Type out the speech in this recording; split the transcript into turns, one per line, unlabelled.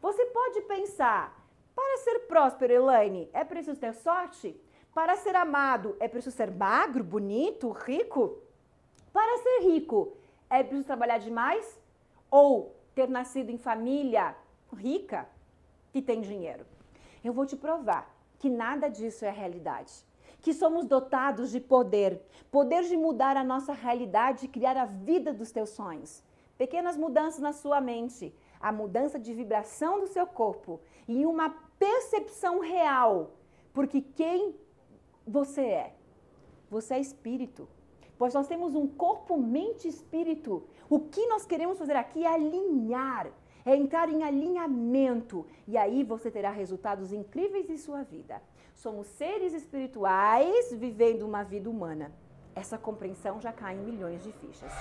Você pode pensar: para ser próspero, Elaine, é preciso ter sorte? Para ser amado, é preciso ser magro, bonito, rico? Para ser rico, é preciso trabalhar demais? Ou ter nascido em família rica que tem dinheiro? Eu vou te provar que nada disso é realidade. Que somos dotados de poder, poder de mudar a nossa realidade e criar a vida dos teus sonhos pequenas mudanças na sua mente, a mudança de vibração do seu corpo e uma percepção real, porque quem você é? Você é espírito. Pois nós temos um corpo, mente e espírito. O que nós queremos fazer aqui é alinhar, é entrar em alinhamento. E aí você terá resultados incríveis em sua vida. Somos seres espirituais vivendo uma vida humana. Essa compreensão já cai em milhões de fichas.